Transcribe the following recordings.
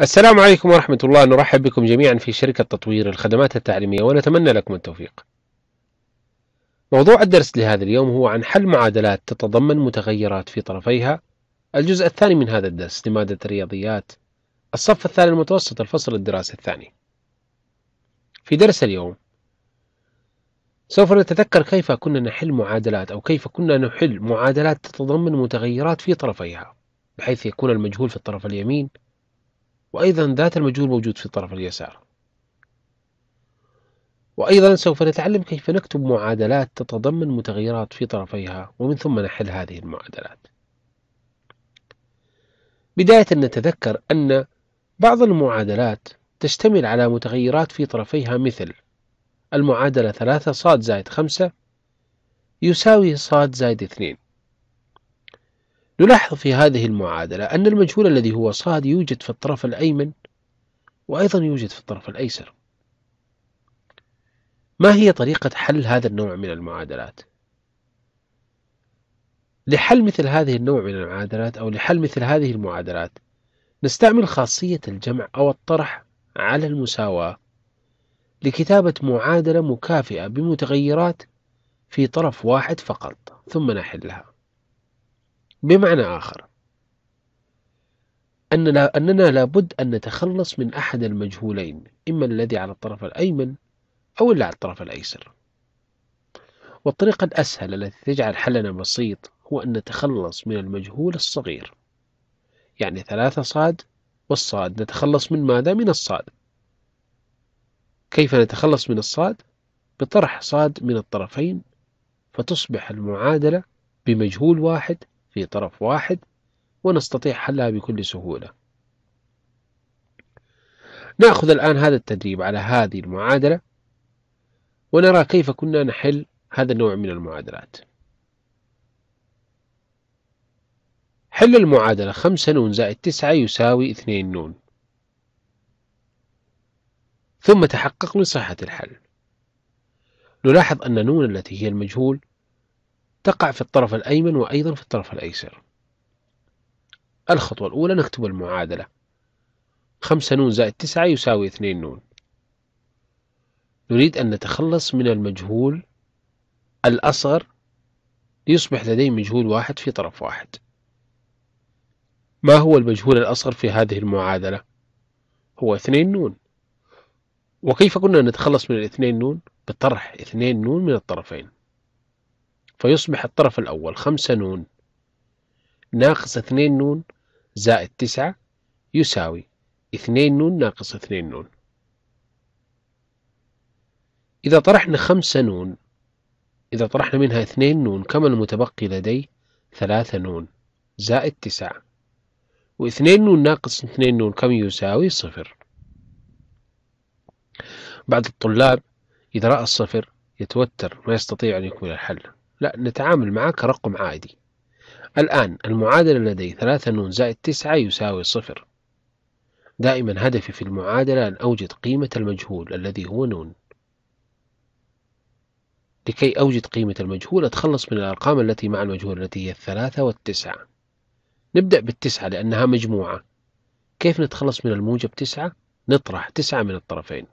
السلام عليكم ورحمة الله نرحب بكم جميعا في شركة تطوير الخدمات التعليمية ونتمنى لكم التوفيق موضوع الدرس لهذا اليوم هو عن حل معادلات تتضمن متغيرات في طرفيها الجزء الثاني من هذا الدرس لمادة الرياضيات الصف الثاني المتوسط الفصل الدراسي الثاني في درس اليوم سوف نتذكر كيف كنا نحل معادلات أو كيف كنا نحل معادلات تتضمن متغيرات في طرفيها بحيث يكون المجهول في الطرف اليمين وأيضا ذات المجهول موجود في الطرف اليسار وأيضا سوف نتعلم كيف نكتب معادلات تتضمن متغيرات في طرفيها ومن ثم نحل هذه المعادلات بداية نتذكر أن بعض المعادلات تشتمل على متغيرات في طرفيها مثل المعادلة 3 صاد زائد 5 يساوي صاد زائد 2 نلاحظ في هذه المعادلة أن المجهول الذي هو صاد يوجد في الطرف الأيمن وأيضا يوجد في الطرف الأيسر ما هي طريقة حل هذا النوع من المعادلات؟ لحل مثل هذه النوع من المعادلات أو لحل مثل هذه المعادلات نستعمل خاصية الجمع أو الطرح على المساواة لكتابة معادلة مكافئة بمتغيرات في طرف واحد فقط ثم نحلها بمعنى آخر أننا, أننا لابد أن نتخلص من أحد المجهولين إما الذي على الطرف الأيمن أو اللي على الطرف الأيسر والطريقة الأسهل التي تجعل حلنا بسيط هو أن نتخلص من المجهول الصغير يعني ثلاثة صاد والصاد نتخلص من ماذا؟ من الصاد كيف نتخلص من الصاد؟ بطرح صاد من الطرفين فتصبح المعادلة بمجهول واحد في طرف واحد ونستطيع حلها بكل سهولة نأخذ الآن هذا التدريب على هذه المعادلة ونرى كيف كنا نحل هذا النوع من المعادلات حل المعادلة 5 نون زائد 9 يساوي 2 نون ثم تحقق من صحة الحل نلاحظ أن نون التي هي المجهول تقع في الطرف الأيمن وأيضا في الطرف الأيسر الخطوة الأولى نكتب المعادلة 5 نون زائد تسعة يساوي اثنين نون نريد أن نتخلص من المجهول الأصغر ليصبح لدي مجهول واحد في طرف واحد ما هو المجهول الأصغر في هذه المعادلة؟ هو اثنين نون وكيف كنا نتخلص من الاثنين نون؟ بطرح اثنين نون من الطرفين فيصبح الطرف الأول خمسة نون ناقص اثنين نون زائد تسعة يساوي اثنين نون ناقص اثنين نون إذا طرحنا خمسة نون إذا طرحنا منها اثنين نون كم المتبقي لدي ثلاثة نون زائد تسعة واثنين نون ناقص اثنين نون كم يساوي صفر بعض الطلاب إذا رأى الصفر يتوتر ما يستطيع أن يكمل الحل لا نتعامل معاه كرقم عادي الآن المعادلة لدي ثلاثة نون زائد تسعة يساوي صفر دائما هدفي في المعادلة أن أوجد قيمة المجهول الذي هو نون لكي أوجد قيمة المجهول أتخلص من الأرقام التي مع المجهول التي هي الثلاثة والتسعة نبدأ بالتسعة لأنها مجموعة كيف نتخلص من الموجب تسعة؟ نطرح تسعة من الطرفين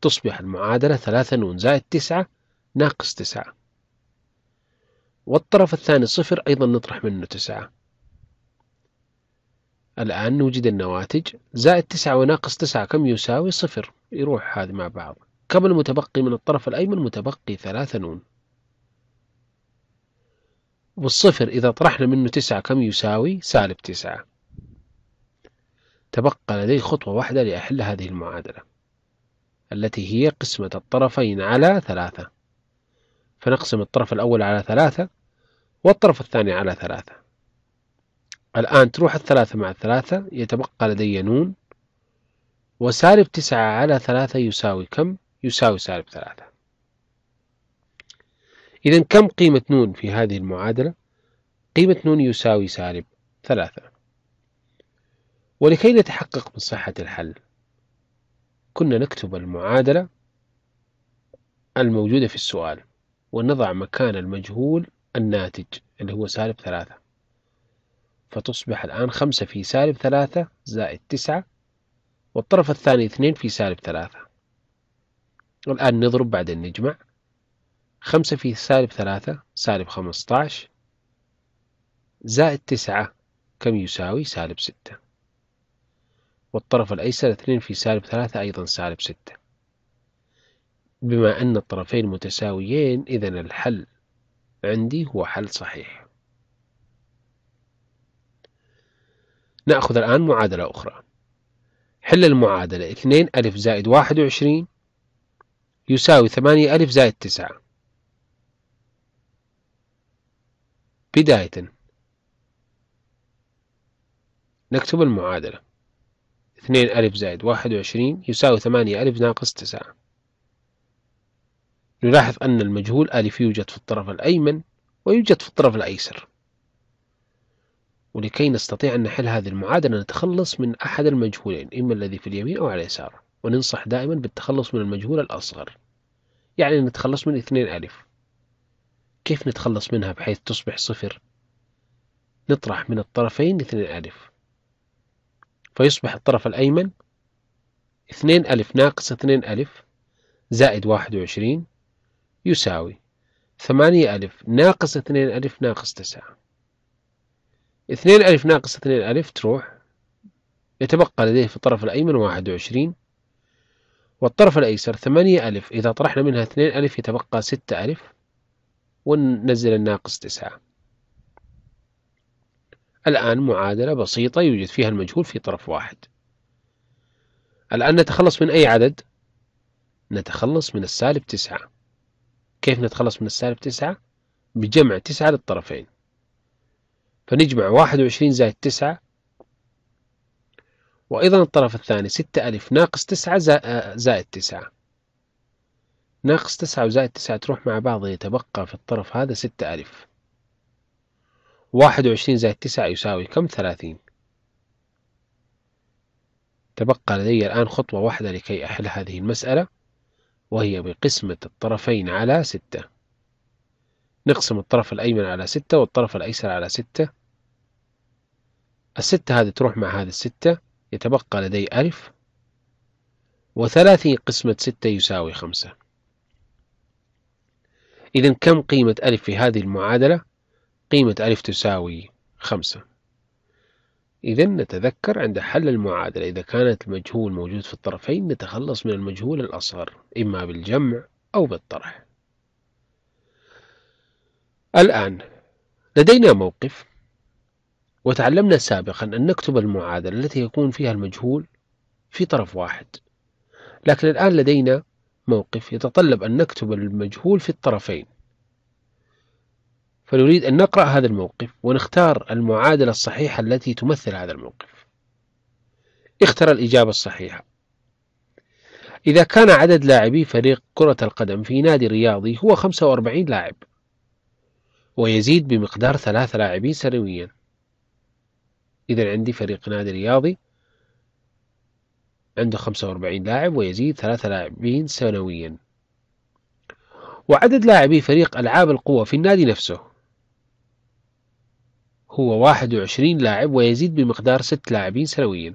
تصبح المعادلة ثلاثة نون زائد تسعة ناقص تسعة والطرف الثاني صفر أيضا نطرح منه تسعة الآن نوجد النواتج زائد تسعة وناقص تسعة كم يساوي صفر يروح هذا مع بعض كم المتبقي من الطرف الأيمن متبقي ثلاثة نون والصفر إذا طرحنا منه تسعة كم يساوي سالب تسعة تبقى لدي خطوة واحدة لأحل هذه المعادلة التي هي قسمة الطرفين على ثلاثة فنقسم الطرف الأول على ثلاثة والطرف الثاني على ثلاثة الآن تروح الثلاثة مع الثلاثة يتبقى لدي نون وسالب تسعة على ثلاثة يساوي كم؟ يساوي سالب ثلاثة إذا كم قيمة نون في هذه المعادلة؟ قيمة نون يساوي سالب ثلاثة ولكي نتحقق من صحة الحل كنا نكتب المعادلة الموجودة في السؤال ونضع مكان المجهول الناتج اللي هو سالب ثلاثة فتصبح الآن خمسة في سالب ثلاثة زائد تسعة والطرف الثاني اثنين في سالب ثلاثة الآن نضرب بعدين نجمع خمسة في سالب ثلاثة سالب خمستاش زائد تسعة كم يساوي سالب ستة والطرف الأيسر اثنين في سالب ثلاثة أيضا سالب ستة بما أن الطرفين متساويين إذا الحل عندي هو حل صحيح نأخذ الآن معادلة أخرى حل المعادلة 2 ألف زائد 21 يساوي 8 ألف زائد 9 بداية نكتب المعادلة 2 ألف زائد 21 يساوي 8 ألف ناقص 9 نلاحظ أن المجهول ألف يوجد في الطرف الأيمن ويوجد في الطرف الأيسر ولكي نستطيع أن نحل هذه المعادلة نتخلص من أحد المجهولين إما الذي في اليمين أو على اليسار وننصح دائما بالتخلص من المجهول الأصغر يعني نتخلص من اثنين ألف كيف نتخلص منها بحيث تصبح صفر نطرح من الطرفين اثنين ألف فيصبح الطرف الأيمن اثنين ألف ناقص اثنين ألف زائد واحد وعشرين يساوي ثمانية ألف ناقص اثنين ألف ناقص تسعة اثنين ألف ناقص اثنين ألف تروح يتبقى لديه في الطرف الأيمن واحد وعشرين والطرف الأيسر ثمانية ألف إذا طرحنا منها اثنين ألف يتبقى ستة ألف وننزل الناقص تسعة الآن معادلة بسيطة يوجد فيها المجهول في طرف واحد الآن نتخلص من أي عدد؟ نتخلص من السالب تسعة كيف نتخلص من السالب تسعة بجمع تسعة للطرفين فنجمع واحد وعشرين زائد تسعة وأيضا الطرف الثاني ستة ألف ناقص تسعة آه، زائد تسعة ناقص تسعة وزائد تسعة تروح مع بعض يتبقى في الطرف هذا ستة ألف واحد وعشرين زائد تسعة يساوي كم ثلاثين تبقى لدي الآن خطوة واحدة لكي أحل هذه المسألة وهي بقسمة الطرفين على ستة نقسم الطرف الأيمن على ستة والطرف الأيسر على ستة الستة هذه تروح مع هذه الستة يتبقى لدي ألف وثلاثين قسمة ستة يساوي خمسة إذا كم قيمة ألف في هذه المعادلة؟ قيمة ألف تساوي خمسة إذا نتذكر عند حل المعادلة إذا كانت المجهول موجود في الطرفين نتخلص من المجهول الأصغر إما بالجمع أو بالطرح الآن لدينا موقف وتعلمنا سابقا أن نكتب المعادلة التي يكون فيها المجهول في طرف واحد لكن الآن لدينا موقف يتطلب أن نكتب المجهول في الطرفين فنريد أن نقرأ هذا الموقف ونختار المعادلة الصحيحة التي تمثل هذا الموقف اختر الإجابة الصحيحة إذا كان عدد لاعبي فريق كرة القدم في نادي رياضي هو 45 لاعب ويزيد بمقدار ثلاثة لاعبين سنويا إذا عندي فريق نادي رياضي عنده 45 لاعب ويزيد ثلاثة لاعبين سنويا وعدد لاعبي فريق ألعاب القوى في النادي نفسه هو 21 لاعب ويزيد بمقدار 6 لاعبين سنويا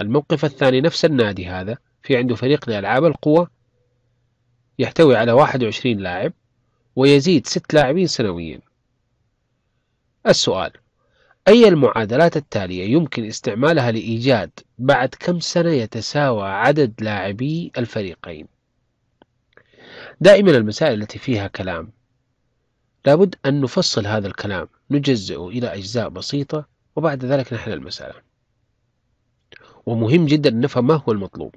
الموقف الثاني نفس النادي هذا في عنده فريق لألعاب القوى يحتوي على 21 لاعب ويزيد 6 لاعبين سنويا السؤال أي المعادلات التالية يمكن استعمالها لإيجاد بعد كم سنة يتساوى عدد لاعبي الفريقين دائما المسائل التي فيها كلام لابد أن نفصل هذا الكلام نجزئه إلى أجزاء بسيطة وبعد ذلك نحل المسألة ومهم جدا نفهم ما هو المطلوب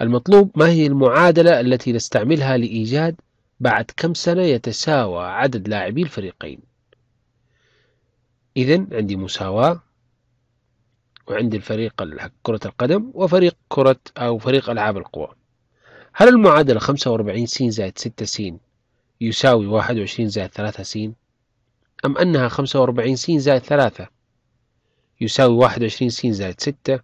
المطلوب ما هي المعادلة التي نستعملها لإيجاد بعد كم سنة يتساوى عدد لاعبي الفريقين إذا عندي مساواة وعندي الفريق حق كرة القدم وفريق كرة أو فريق ألعاب القوى هل المعادلة 45 س زائد 6 س يساوي 21 زائد 3 س أم أنها 45 س زائد 3 يساوي 21 س زائد 6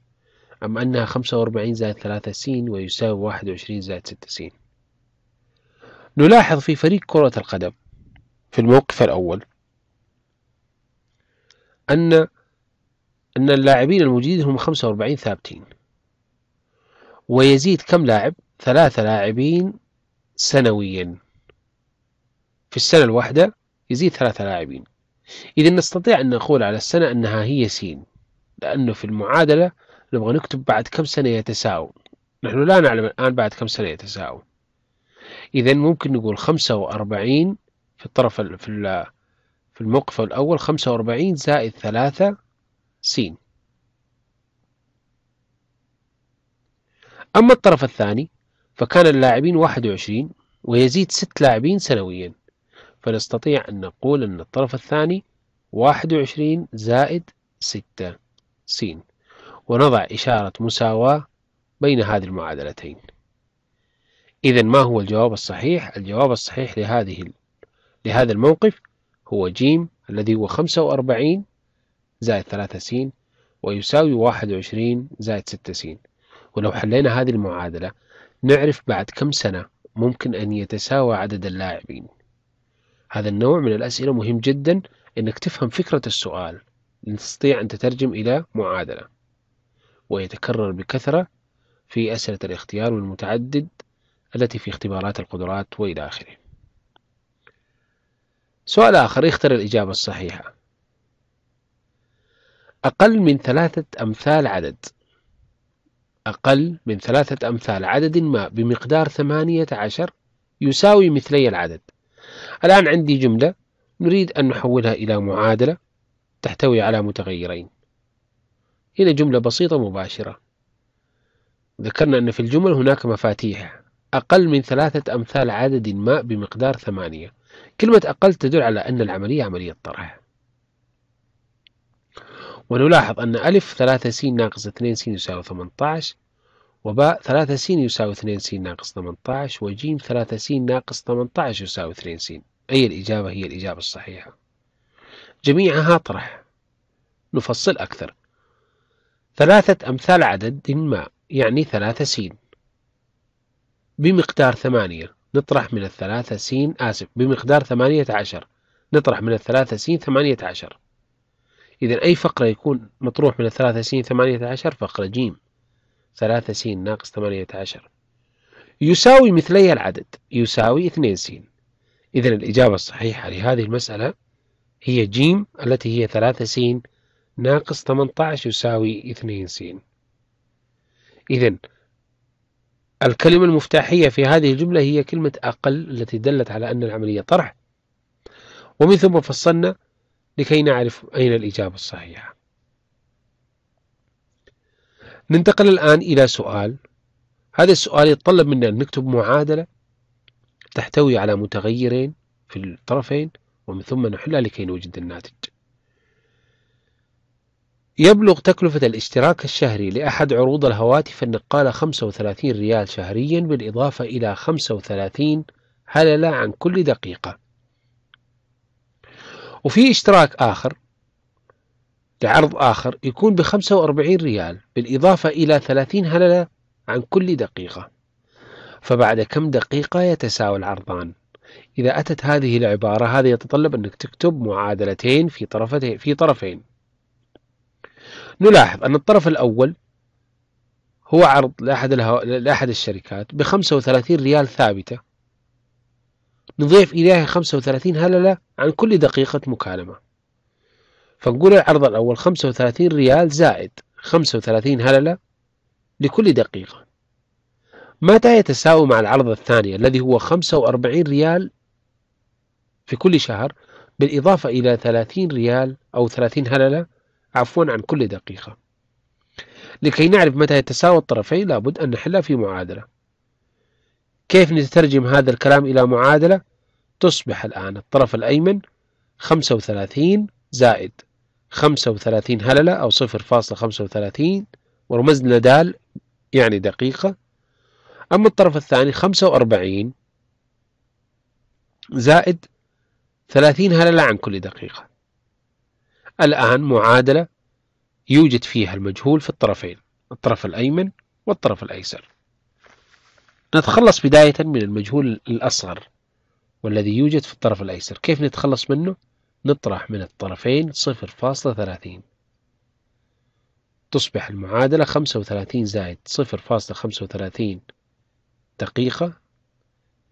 أم أنها 45 زائد 3 س ويساوي 21 زائد 6 س نلاحظ في فريق كرة القدم في الموقف الأول أن أن اللاعبين الموجودين هم 45 ثابتين ويزيد كم لاعب؟ ثلاثة لاعبين سنويا في السنة الواحدة يزيد ثلاثة لاعبين إذا نستطيع أن نقول على السنة أنها هي سين لأنه في المعادلة نبغى نكتب بعد كم سنة يتساو نحن لا نعلم الآن بعد كم سنة يتساو إذا ممكن نقول خمسة وأربعين في الطرف في في الموقف الأول خمسة وأربعين زائد ثلاثة سين أما الطرف الثاني فكان اللاعبين واحد وعشرين ويزيد ست لاعبين سنويا فنستطيع أن نقول أن الطرف الثاني 21 زائد 6 س ونضع إشارة مساواة بين هذه المعادلتين إذا ما هو الجواب الصحيح؟ الجواب الصحيح لهذه لهذا الموقف هو ج الذي هو 45 زائد 3 س ويساوي 21 زائد 6 س ولو حلينا هذه المعادلة نعرف بعد كم سنة ممكن أن يتساوى عدد اللاعبين هذا النوع من الأسئلة مهم جدا أنك تفهم فكرة السؤال لتستطيع أن تترجم إلى معادلة ويتكرر بكثرة في أسئلة الاختيار والمتعدد التي في اختبارات القدرات وإلى آخره سؤال آخر اختر الإجابة الصحيحة أقل من ثلاثة أمثال عدد أقل من ثلاثة أمثال عدد ما بمقدار ثمانية عشر يساوي مثلي العدد الآن عندي جملة نريد أن نحولها إلى معادلة تحتوي على متغيرين هنا جملة بسيطة مباشرة ذكرنا أن في الجمل هناك مفاتيح أقل من ثلاثة أمثال عدد ما بمقدار ثمانية كلمة أقل تدل على أن العملية عملية طرح ونلاحظ أن ألف ثلاثة سين ناقص اثنين سين يساوي ثمانية عشر وباء 3 س يساوي 2 س ناقص 18 وجيم 3 س ناقص 18 يساوي 2 س أي الإجابة هي الإجابة الصحيحة جميعها طرح نفصل أكثر ثلاثة أمثال عدد ما يعني ثلاثة سين بمقدار ثمانية نطرح من الثلاثة سين آسف بمقدار ثمانية عشر نطرح من الثلاثة سين ثمانية عشر إذا أي فقرة يكون مطروح من الثلاثة سين ثمانية عشر فقرة جيم ثلاثة س ناقص ثمانية عشر يساوي مثلي العدد يساوي اثنين س إذا الإجابة الصحيحة لهذه المسألة هي ج التي هي ثلاثة س ناقص 18 يساوي 2 س إذا الكلمة المفتاحية في هذه الجملة هي كلمة أقل التي دلت على أن العملية طرح ومن ثم فصلنا لكي نعرف أين الإجابة الصحيحة ننتقل الآن إلى سؤال هذا السؤال يتطلب منا أن نكتب معادلة تحتوي على متغيرين في الطرفين ومن ثم نحلها لكي نوجد الناتج يبلغ تكلفة الاشتراك الشهري لأحد عروض الهواتف النقالة 35 ريال شهريا بالإضافة إلى 35 هللة عن كل دقيقة وفي اشتراك آخر لعرض آخر يكون ب 45 ريال بالإضافة إلى 30 هللة عن كل دقيقة فبعد كم دقيقة يتساوى العرضان إذا أتت هذه العبارة هذا يتطلب أنك تكتب معادلتين في في طرفين نلاحظ أن الطرف الأول هو عرض لأحد, الهو... لأحد الشركات ب 35 ريال ثابتة نضيف إليها 35 هللة عن كل دقيقة مكالمة فنقول العرض الأول 35 ريال زائد 35 هللة لكل دقيقة متى يتساوي مع العرض الثاني الذي هو 45 ريال في كل شهر بالإضافة إلى 30 ريال أو 30 هللة عفوا عن كل دقيقة لكي نعرف متى يتساوى الطرفين لابد أن نحلها في معادلة كيف نترجم هذا الكلام إلى معادلة تصبح الآن الطرف الأيمن 35 زائد 35 هللة أو 0.35 ورمزنا دال يعني دقيقة أما الطرف الثاني 45 زائد 30 هللة عن كل دقيقة الآن معادلة يوجد فيها المجهول في الطرفين الطرف الأيمن والطرف الأيسر نتخلص بداية من المجهول الأصغر والذي يوجد في الطرف الأيسر كيف نتخلص منه؟ نطرح من الطرفين 0.30 تصبح المعادلة 35 زائد 0.35 دقيقة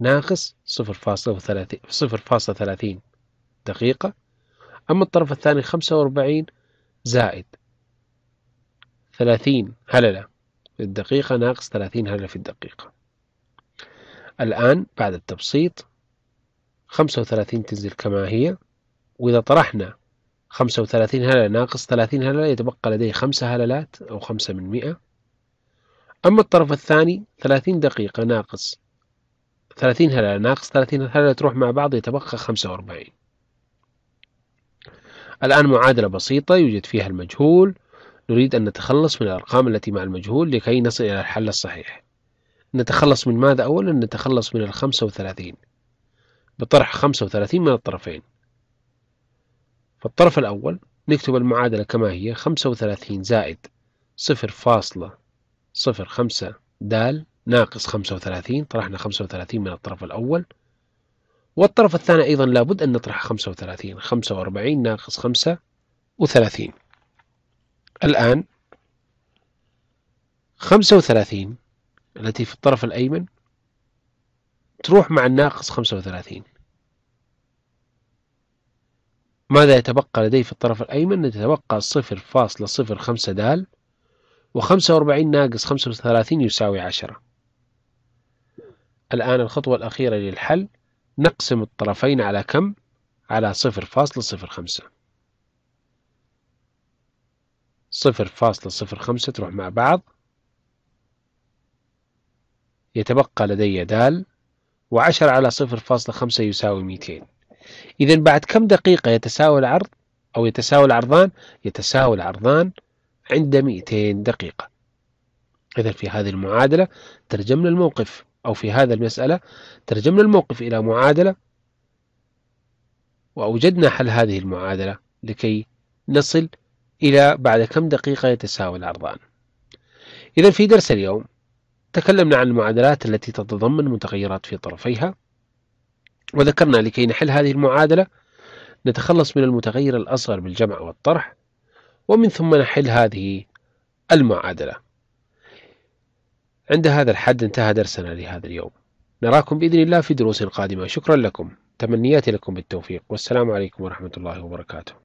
ناقص 0.30 دقيقة أما الطرف الثاني 45 زائد 30 هللة في الدقيقة ناقص 30 هللة في الدقيقة الآن بعد التبسيط 35 تنزل كما هي وإذا طرحنا 35 هللة ناقص 30 هللة يتبقى لديه 5 هللات أو 5 من 100 أما الطرف الثاني 30 دقيقة ناقص 30 هللة ناقص 30 هللة تروح مع بعض يتبقى 45 الآن معادلة بسيطة يوجد فيها المجهول نريد أن نتخلص من الأرقام التي مع المجهول لكي نصل إلى الحل الصحيح نتخلص من ماذا أولا نتخلص من الخمسة وثلاثين بطرح خمسة وثلاثين من الطرفين الطرف الأول نكتب المعادلة كما هي 35 زائد 0.05 د ناقص 35 طرحنا 35 من الطرف الأول والطرف الثاني أيضا لابد أن نطرح 35 45 ناقص 35 الآن 35 التي في الطرف الأيمن تروح مع الناقص 35 ماذا يتبقى لدي في الطرف الأيمن يتبقى 0.05 دال و45 ناقص 35 يساوي 10 الآن الخطوة الأخيرة للحل نقسم الطرفين على كم؟ على 0.05 0.05 تروح مع بعض يتبقى لدي دال على صفر على 0.5 يساوي 200 إذا بعد كم دقيقة يتساوى العرض أو يتساوى العرضان يتساوى العرضان عند 200 دقيقة إذا في هذه المعادلة ترجمنا الموقف أو في هذا المسألة ترجمنا الموقف إلى معادلة وأوجدنا حل هذه المعادلة لكي نصل إلى بعد كم دقيقة يتساوى العرضان إذا في درس اليوم تكلمنا عن المعادلات التي تتضمن متغيرات في طرفيها وذكرنا لكي نحل هذه المعادلة نتخلص من المتغير الأصغر بالجمع والطرح ومن ثم نحل هذه المعادلة عند هذا الحد انتهى درسنا لهذا اليوم نراكم بإذن الله في دروس قادمة شكرا لكم تمنياتي لكم بالتوفيق والسلام عليكم ورحمة الله وبركاته